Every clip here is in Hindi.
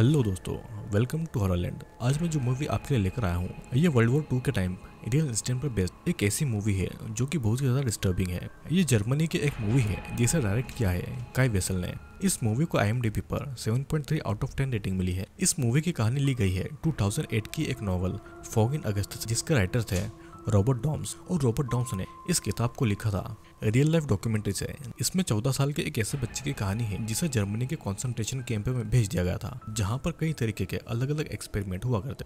हेलो दोस्तों वेलकम टू हॉरलैंड आज मैं जो मूवी आपके लिए लेकर आया हूँ ये वर्ल्ड वॉर टू के टाइम रियल इंसिडेंट पर बेस्ड एक ऐसी मूवी है जो कि बहुत ही ज़्यादा डिस्टर्बिंग है ये जर्मनी की एक मूवी है जिसे डायरेक्ट किया है काई वेसल ने इस मूवी को आई पर 7.3 आउट ऑफ 10 रेटिंग मिली है इस मूवी की कहानी ली गई है 2008 की एक नॉवल फॉग इन अगस्त जिसके राइटर थे रॉबर्ट डॉम्स और रॉबर्ट डॉम्स ने इस किताब को लिखा था रियल लाइफ डॉक्यूमेंट्री से इसमें 14 साल के एक ऐसे बच्चे की कहानी है जिसे जर्मनी के कॉन्सेंट्रेशन कैंप में भेज दिया गया था जहाँ पर कई तरीके के अलग अलग एक्सपेरिमेंट हुआ करते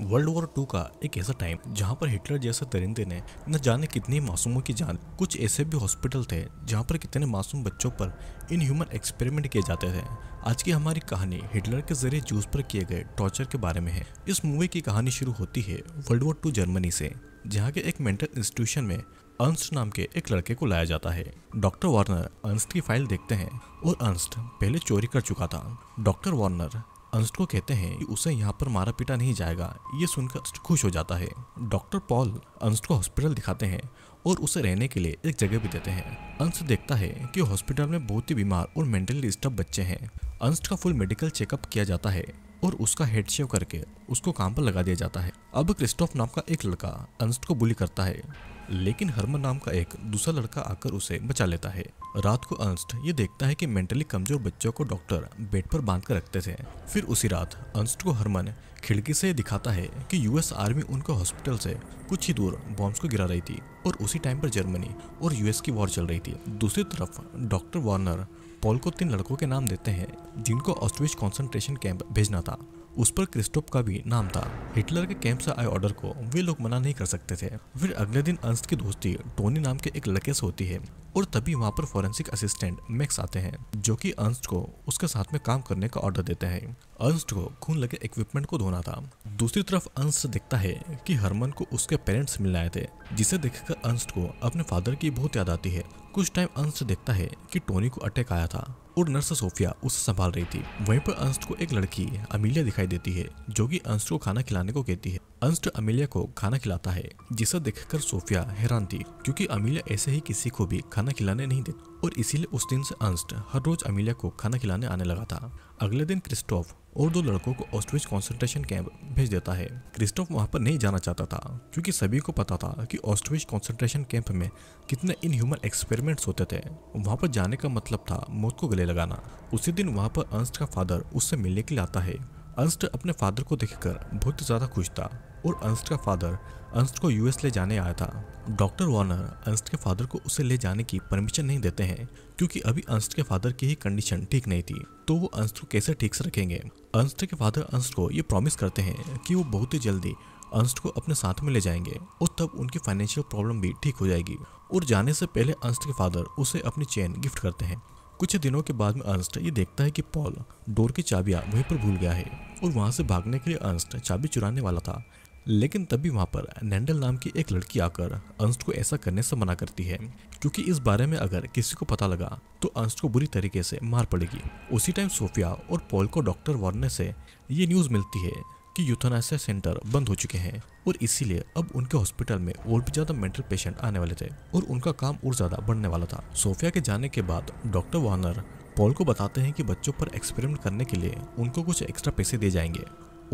वर्ल्ड वॉर टू का एक ऐसा टाइम जहाँ पर हिटलर जैसे तरिंदे ने न जाने कितने मासूमों की जान कुछ ऐसे भी हॉस्पिटल थे जहाँ पर कितने मासूम बच्चों पर इन ह्यूमन एक्सपेरिमेंट किए जाते थे आज की हमारी कहानी हिटलर के जरिए जूस पर किए गए टॉर्चर के बारे में है इस मूवी की कहानी शुरू होती है वर्ल्ड वॉर टू जर्मनी से जहाँ के एक मेंटल इंस्टीट्यूशन में अंस्ट नाम के एक लड़के को लाया जाता है डॉक्टर वार्नर अंस्ट की फाइल देखते हैं और अंस्ट पहले चोरी कर चुका था डॉक्टर वार्नर अंस्ट को कहते हैं कि उसे यहाँ पर मारा पीटा नहीं जाएगा ये सुनकर अंस्ट खुश हो जाता है डॉक्टर पॉल अंस्ट को हॉस्पिटल दिखाते हैं और उसे रहने के लिए एक जगह भी देते हैं अंश देखता है कि हॉस्पिटल में बहुत ही बीमार और मेंटली डिस्टर्ब बच्चे हैं अंस्ट का फुल मेडिकल चेकअप किया जाता है और उसका हेड शेव करके उसको काम पर लगा दिया जाता है अब क्रिस्टोफ नाम का एक लड़का अंस्ट को बुली करता है लेकिन हरमन नाम का एक दूसरा लड़का आकर उसे बचा लेता है रात को अंस्ट ये देखता है कि मेंटली कमजोर बच्चों को डॉक्टर बेड पर बांध कर रखते थे फिर उसी रात अंस्ट को हरमन खिड़की से दिखाता है कि यूएस आर्मी उनके हॉस्पिटल से कुछ ही दूर बॉम्ब को गिरा रही थी और उसी टाइम पर जर्मनी और यूएस की वॉर चल रही थी दूसरी तरफ डॉक्टर वार्नर पॉल को तीन लड़कों के नाम देते हैं जिनको ऑस्ट्रिच कॉन्सेंट्रेशन कैंप भेजना था उस पर क्रिस्टोप का भी नाम था हिटलर के कैंप से आए ऑर्डर को वे लोग मना नहीं कर सकते थे फिर अगले दिन अंश की दोस्ती टोनी नाम के एक लड़के से होती है और तभी वहाँ पर फॉरेंसिक असिस्टेंट मैक्स आते हैं जो कि अंस्ट को उसके साथ में काम करने का ऑर्डर देते हैं अंस्ट को खून लगे इक्विपमेंट को धोना था दूसरी तरफ अंश देखता है कि हरमन को उसके पेरेंट्स मिलने आए थे जिसे देखकर अंश को अपने फादर की बहुत याद आती है कुछ टाइम अंश देखता है कि टोनी को अटैक आया था और नर्स सोफिया उसे संभाल रही थी वहीं पर अंश को एक लड़की अमीलिया दिखाई देती है जो कि अंश को खाना खिलाने को कहती है अंश अमीलिया तो को खाना खिलाता है जिसे देखकर सोफिया हैरान थी क्योंकि अमीलिया ऐसे ही किसी को भी खाना खिलाने नहीं देती और इसीलिए उस दिन से अंस्ट हर रोज अमीलिया को खाना खिलाने आने लगा था अगले दिन क्रिस्टोफ और दो लड़कों को ऑस्ट्रिच कॉन्सेंट्रेशन कैंप भेज देता है क्रिस्टोफ वहां पर नहीं जाना चाहता था क्योंकि सभी को पता था कि ऑस्ट्रिच कॉन्सेंट्रेशन कैंप में कितने इनह्यूमन एक्सपेरिमेंट्स होते थे वहां पर जाने का मतलब था मौत को गले लगाना उसी दिन वहां पर अंस्ट का फादर उससे मिलने के लिए आता है अंस्ट अपने फादर को देखकर बहुत ज्यादा खुश था और अंस्ट का फादर अंस्ट को यूएस ले जाने आया था डॉक्टर वार्नर अंस्ट के फादर को उसे ले जाने की परमिशन नहीं देते हैं क्योंकि अभी अंस्ट के फादर की ही कंडीशन ठीक नहीं थी तो वो अंस्ट को कैसे ठीक से रखेंगे अंस्ट के फादर अंस्ट को ये प्रॉमिस करते हैं कि वो बहुत ही जल्दी अंस्ट को अपने साथ में ले जाएंगे और तब उनकी फाइनेंशियल प्रॉब्लम भी ठीक हो जाएगी और जाने से पहले अंस्ट के फादर उसे अपनी चेन गिफ्ट करते हैं कुछ दिनों के बाद में अंस्ट ये देखता है कि पॉल डोर की चाबियां वहीं पर भूल गया है और वहां से भागने के लिए अंस्ट चाबी चुराने वाला था लेकिन तभी वहाँ पर नैंडल नाम की एक लड़की आकर अंस्ट को ऐसा करने से मना करती है क्योंकि इस बारे में अगर किसी को पता लगा तो अंस्ट को बुरी तरीके से मार पड़ेगी उसी टाइम सोफिया और पॉल को डॉक्टर वार्नर से ये न्यूज़ मिलती है कि यूथनासिया सेंटर बंद हो चुके हैं और इसीलिए अब उनके हॉस्पिटल में और भी ज्यादा मेंटल पेशेंट आने वाले थे और उनका काम और ज्यादा बढ़ने वाला था सोफिया के जाने के बाद डॉक्टर वार्नर पॉल को बताते हैं कि बच्चों पर एक्सपेरिमेंट करने के लिए उनको कुछ एक्स्ट्रा पैसे दे जाएंगे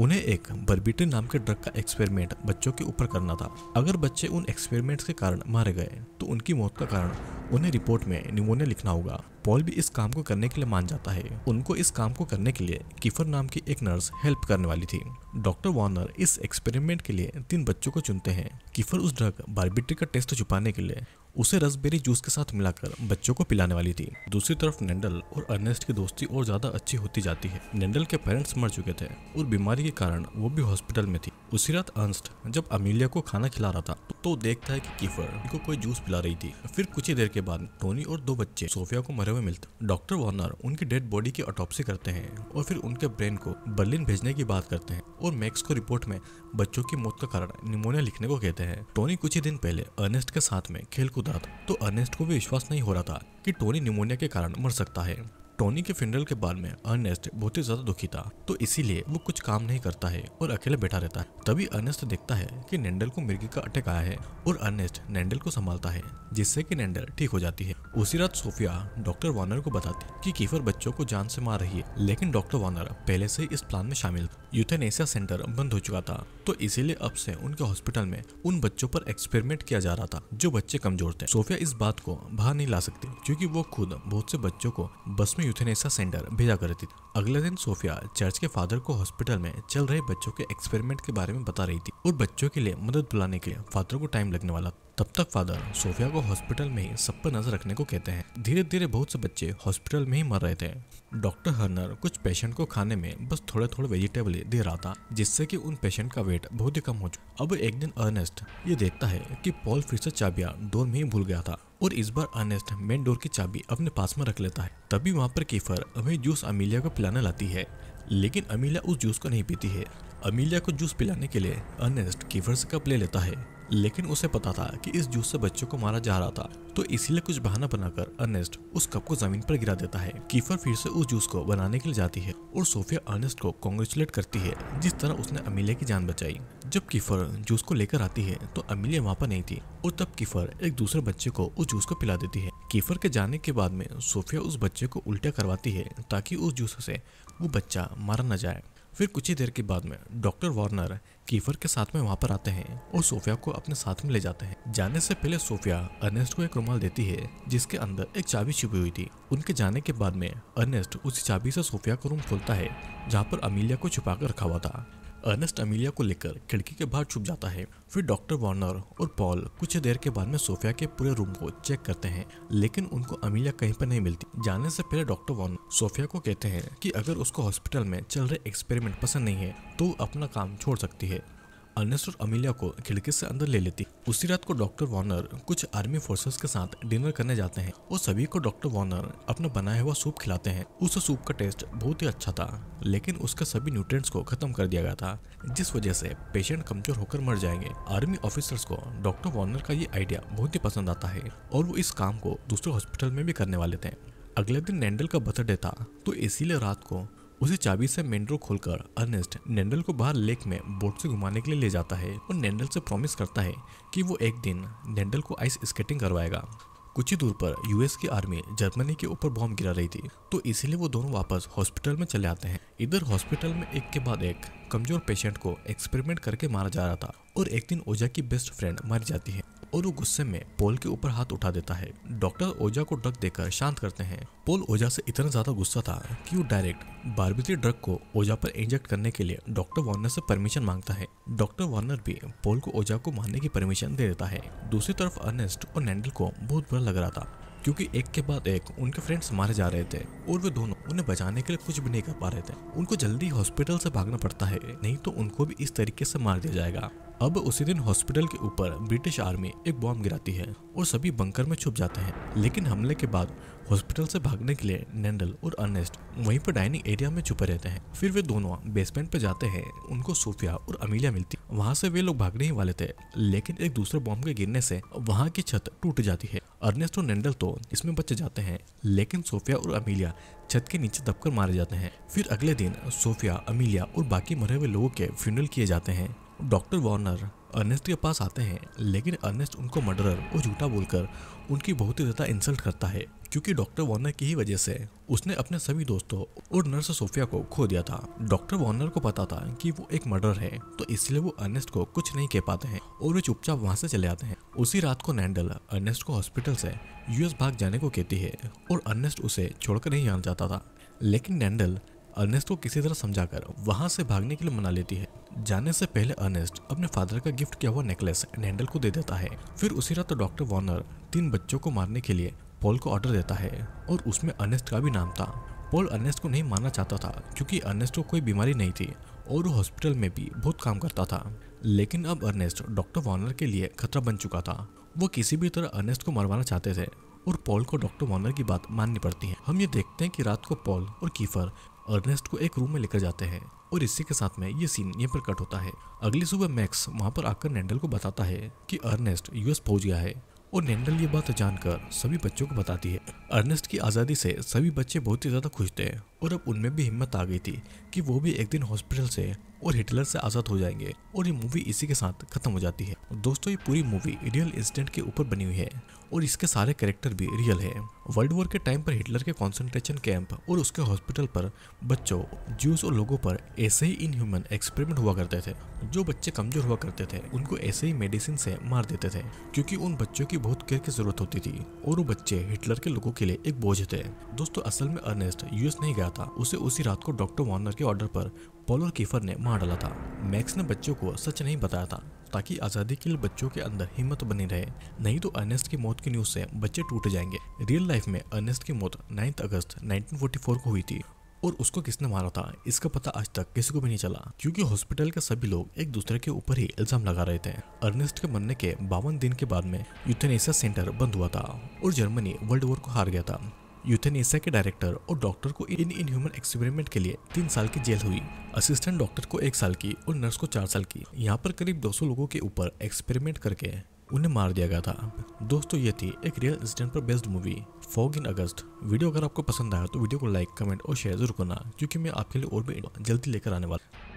उन्हें एक बर्बिटिन नाम के ड्रग का एक्सपेरिमेंट बच्चों के ऊपर करना था अगर बच्चे उन एक्सपेरिमेंट्स के कारण मारे गए तो उनकी मौत का कारण उन्हें रिपोर्ट में निमोनिया लिखना होगा पॉल भी इस काम को करने के लिए मान जाता है उनको इस काम को करने के लिए किफर नाम की एक नर्स हेल्प करने वाली थी डॉक्टर वार्नर इस एक्सपेरिमेंट के लिए तीन बच्चों को चुनते हैं किफर उस ड्रग बार्बिट्री का टेस्ट छुपाने के लिए उसे रसबेरी जूस के साथ मिलाकर बच्चों को पिलाने वाली थी दूसरी तरफ नेंडल और अर्नेस्ट की दोस्ती और ज्यादा अच्छी होती जाती है नेंडल के पेरेंट्स मर चुके थे और बीमारी के कारण वो भी हॉस्पिटल में थी उसी रात अर्नस्ट जब अमीलिया को खाना खिला रहा था तो देखता है कि कीफर को कोई जूस पिला रही थी फिर कुछ ही देर के बाद टोनी और दो बच्चे सोफिया को मरे हुए मिलते डॉक्टर वार्नर उनकी डेड बॉडी की ऑटोप्सी करते हैं और फिर उनके ब्रेन को बर्लिन भेजने की बात करते हैं और मैक्स को रिपोर्ट में बच्चों की मौत का कारण निमोनिया लिखने को कहते हैं टोनी कुछ ही दिन पहले अर्नेस्ट के साथ में खेल दर्द तो अर्नेस्ट को भी विश्वास नहीं हो रहा था कि टोनी निमोनिया के कारण मर सकता है टोनी के फिनरल के बाद में अर्नेस्ट बहुत ही ज्यादा दुखी था तो इसीलिए वो कुछ काम नहीं करता है और अकेले बैठा रहता है तभी अर्नेस्ट देखता है कि नेंडल को मिर्गी का अटैक आया है और अर्नेस्ट नेंडल को संभालता है जिससे कि नेंडल ठीक हो जाती है उसी रात सोफिया डॉक्टर वार्नर को बताती कि कीफर बच्चों को जान से मार रही है लेकिन डॉक्टर वार्नर पहले से इस प्लान में शामिल यूथेनेशिया सेंटर बंद हो चुका था तो इसीलिए अब से उनके हॉस्पिटल में उन बच्चों पर एक्सपेरिमेंट किया जा रहा था जो बच्चे कमजोर थे सोफिया इस बात को बाहर नहीं ला सकती क्योंकि वो खुद बहुत से बच्चों को बस में यूथेनेसा सेंटर भेजा करती थी अगले दिन सोफिया चर्च के फादर को हॉस्पिटल में चल रहे बच्चों के एक्सपेरिमेंट के बारे में बता रही थी और बच्चों के लिए मदद बुलाने के लिए फादर को टाइम लगने वाला था तब तक फादर सोफिया को हॉस्पिटल में सब पर नजर रखने को कहते हैं धीरे धीरे बहुत से बच्चे हॉस्पिटल में ही मर रहे थे डॉक्टर हर्नर कुछ पेशेंट को खाने में बस थोड़े थोड़े वेजिटेबल दे रहा था जिससे कि उन पेशेंट का वेट बहुत ही कम हो चुका अब एक दिन अर्नेस्ट ये देखता है कि पॉल फिर से चाबियां डोर में ही भूल गया था और इस बार अर्नेस्ट मेन डोर की चाबी अपने पास में रख लेता है तभी वहाँ पर कीफर अभी जूस अमीलिया को पिलाने लाती है लेकिन अमीलिया उस जूस को नहीं पीती है अमीलिया को जूस पिलाने के लिए अर्नेस्ट कीफर से कप ले लेता है लेकिन उसे पता था कि इस जूस से बच्चों को मारा जा रहा था तो इसीलिए कुछ बहाना बनाकर अर्नेस्ट उस कप को जमीन पर गिरा देता है कीफर फिर से उस जूस को बनाने के लिए जाती है और सोफिया अर्नेस्ट को कॉन्ग्रेचुलेट करती है जिस तरह उसने अमीलिया की जान बचाई जब कीफर जूस को लेकर आती है तो अमीलिया वहाँ पर नहीं थी और तब कीफर एक दूसरे बच्चे को उस जूस को पिला देती है कीफर के जाने के बाद में सोफिया उस बच्चे को उल्टा करवाती है ताकि उस जूस से वो बच्चा मारा न जाए फिर कुछ ही देर के बाद में डॉक्टर वार्नर कीफर के साथ में वहां पर आते हैं और सोफिया को अपने साथ में ले जाते हैं जाने से पहले सोफिया अर्नेस्ट को एक रुमाल देती है जिसके अंदर एक चाबी छिपी हुई थी उनके जाने के बाद में अर्नेस्ट उस चाबी से सोफिया का रूम खोलता है जहाँ पर अमीलिया को छुपा कर रखा हुआ था अर्नेस्ट अमीलिया को लेकर खिड़की के बाहर छुप जाता है फिर डॉक्टर वार्नर और पॉल कुछ देर के बाद में सोफिया के पूरे रूम को चेक करते हैं लेकिन उनको अमीलिया कहीं पर नहीं मिलती जाने से पहले डॉक्टर वार्नर सोफिया को कहते हैं कि अगर उसको हॉस्पिटल में चल रहे एक्सपेरिमेंट पसंद नहीं है तो अपना काम छोड़ सकती है अर्नेस्ट और अमीलिया को खिड़की से अंदर ले लेती उसी रात को डॉक्टर वार्नर कुछ आर्मी फोर्सेस के साथ डिनर करने जाते हैं और सभी को डॉक्टर वार्नर अपना बनाया हुआ सूप खिलाते हैं उस सूप का टेस्ट बहुत ही अच्छा था लेकिन उसके सभी न्यूट्रिएंट्स को खत्म कर दिया गया था जिस वजह से पेशेंट कमजोर होकर मर जाएंगे आर्मी ऑफिसर्स को डॉक्टर वार्नर का ये आइडिया बहुत ही पसंद आता है और वो इस काम को दूसरे हॉस्पिटल में भी करने वाले थे अगले दिन नैंडल का बर्थडे था तो इसीलिए रात को उसी चाबी से मेंड्रो खोलकर अर्नेस्ट नेंडल को बाहर लेक में बोट से घुमाने के लिए ले जाता है और नेंडल से प्रॉमिस करता है कि वो एक दिन नेंडल को आइस स्केटिंग करवाएगा कुछ ही दूर पर यूएस की आर्मी जर्मनी के ऊपर बॉम्ब गिरा रही थी तो इसीलिए वो दोनों वापस हॉस्पिटल में चले आते हैं इधर हॉस्पिटल में एक के बाद एक कमजोर पेशेंट को एक्सपेरिमेंट करके मारा जा रहा था और एक दिन ओजा की बेस्ट फ्रेंड मारी जाती है और वो गुस्से में पोल के ऊपर हाथ उठा देता है डॉक्टर ओजा को ड्रग देकर शांत करते हैं पोल ओजा से इतना ज्यादा गुस्सा था कि वो डायरेक्ट बारबित्री ड्रग को ओजा पर इंजेक्ट करने के लिए डॉक्टर वार्नर से परमिशन मांगता है डॉक्टर वार्नर भी पोल को ओजा को मारने की परमिशन दे देता है दूसरी तरफ अर्नेस्ट और नैंडल को बहुत बुरा लग रहा था क्योंकि एक के बाद एक उनके फ्रेंड्स मारे जा रहे थे और वे दोनों उन्हें बचाने के लिए कुछ भी नहीं कर पा रहे थे उनको जल्दी हॉस्पिटल से भागना पड़ता है नहीं तो उनको भी इस तरीके से मार दिया जाएगा अब उसी दिन हॉस्पिटल के ऊपर ब्रिटिश आर्मी एक बॉम्ब गिराती है और सभी बंकर में छुप जाते हैं लेकिन हमले के बाद हॉस्पिटल से भागने के लिए नेंडल और अर्नेस्ट वहीं पर डाइनिंग एरिया में छुपे रहते हैं फिर वे दोनों बेसमेंट पे जाते हैं उनको सोफिया और अमीलिया मिलती वहां से वे लोग भागने ही वाले थे लेकिन एक दूसरे बॉम्ब के गिरने से वहां की छत टूट जाती है अर्नेस्ट और नेंडल तो इसमें बच जाते हैं लेकिन सोफिया और अमीलिया छत के नीचे दबकर मारे जाते हैं फिर अगले दिन सोफिया अमीलिया और बाकी मरे हुए लोगों के फ्यूनल किए जाते हैं डॉक्टर वार्नर अर्नेस्ट के पास आते हैं लेकिन अर्नेस्ट उनको मर्डरर और झूठा बोलकर उनकी बहुत ही ज़्यादा इंसल्ट करता है क्योंकि डॉक्टर वार्नर की ही वजह से उसने अपने सभी दोस्तों और नर्स सोफिया को खो दिया था डॉक्टर वार्नर को पता था कि वो एक मर्डर है तो इसलिए वो अर्नेस्ट को कुछ नहीं कह पाते हैं और वे चुपचाप वहाँ से चले आते हैं उसी रात को नैंडल अर्नेस्ट को हॉस्पिटल से यूएस भाग जाने को कहती है और अर्नेस्ट उसे छोड़कर नहीं जाना चाहता था लेकिन नैंडल अर्नेस्ट को किसी तरह समझा कर वहाँ से भागने के लिए मना लेती है जाने से पहले अर्नेस्ट अपने फादर का गिफ्ट किया हुआ नेकलेस एंड हैंडल को दे देता है फिर उसी रात डॉक्टर वार्नर तीन बच्चों को मारने के लिए पॉल को ऑर्डर देता है और उसमें अर्नेस्ट का भी नाम था पॉल अर्नेस्ट को नहीं मानना चाहता था क्योंकि अर्नेस्ट को कोई बीमारी नहीं थी और वो हॉस्पिटल में भी बहुत काम करता था लेकिन अब अर्नेस्ट डॉक्टर वार्नर के लिए खतरा बन चुका था वो किसी भी तरह अर्नेस्ट को मरवाना चाहते थे और पॉल को डॉक्टर वार्नर की बात माननी पड़ती है हम ये देखते हैं कि रात को पॉल और कीफर अर्नेस्ट को एक रूम में लेकर जाते हैं और इसी के साथ में ये सीन यहाँ पर कट होता है अगली सुबह मैक्स वहाँ पर आकर नैंडल को बताता है कि अर्नेस्ट यूएस पहुंच गया है और नैंडल ये बात जानकर सभी बच्चों को बताती है अर्नेस्ट की आज़ादी से सभी बच्चे बहुत ही ज़्यादा खुश थे और अब उनमें भी हिम्मत आ गई थी कि वो भी एक दिन हॉस्पिटल से और हिटलर से आज़ाद हो जाएंगे और ये मूवी इसी के साथ खत्म हो जाती है दोस्तों ये पूरी मूवी रियल इंसिडेंट के ऊपर बनी हुई है और इसके सारे कैरेक्टर भी रियल है वर्ल्ड वॉर के टाइम पर हिटलर के कॉन्सेंट्रेशन कैंप और उसके हॉस्पिटल पर बच्चों जूस और लोगों पर ऐसे ही इनह्यूमन एक्सपेरिमेंट हुआ करते थे जो बच्चे कमजोर हुआ करते थे उनको ऐसे ही मेडिसिन से मार देते थे क्योंकि उन बच्चों की बहुत केयर की जरूरत होती थी और वो बच्चे हिटलर के लोगों के लिए एक बोझ थे दोस्तों असल में अर्नेस्ट यूएस नहीं गया गया था उसे उसी रात को डॉक्टर वार्नर के ऑर्डर पर पॉलर कीफर ने मार डाला था मैक्स ने बच्चों को सच नहीं बताया था ताकि आज़ादी के लिए बच्चों के अंदर हिम्मत बनी रहे नहीं तो अर्नेस्ट की मौत की न्यूज़ से बच्चे टूट जाएंगे रियल लाइफ में अर्नेस्ट की मौत नाइन्थ अगस्त नाइनटीन को हुई थी और उसको किसने मारा था इसका पता आज तक किसी को भी नहीं चला क्योंकि हॉस्पिटल के सभी लोग एक दूसरे के ऊपर ही इल्जाम लगा रहे थे अर्नेस्ट के मरने के बावन दिन के बाद में यूथेनेशिया सेंटर बंद हुआ था और जर्मनी वर्ल्ड वॉर को हार गया था यूथेनेशिया के डायरेक्टर और डॉक्टर को इन इनह्यूमन एक्सपेरिमेंट के लिए तीन साल की जेल हुई असिस्टेंट डॉक्टर को एक साल की और नर्स को चार साल की यहाँ पर करीब 200 लोगों के ऊपर एक्सपेरिमेंट करके उन्हें मार दिया गया था दोस्तों ये थी एक रियल इंसिडेंट पर based movie fog in August video अगर आपको पसंद आया तो वीडियो को लाइक कमेंट और शेयर जरूर करना क्योंकि मैं आपके लिए और भी जल्दी लेकर आने वाला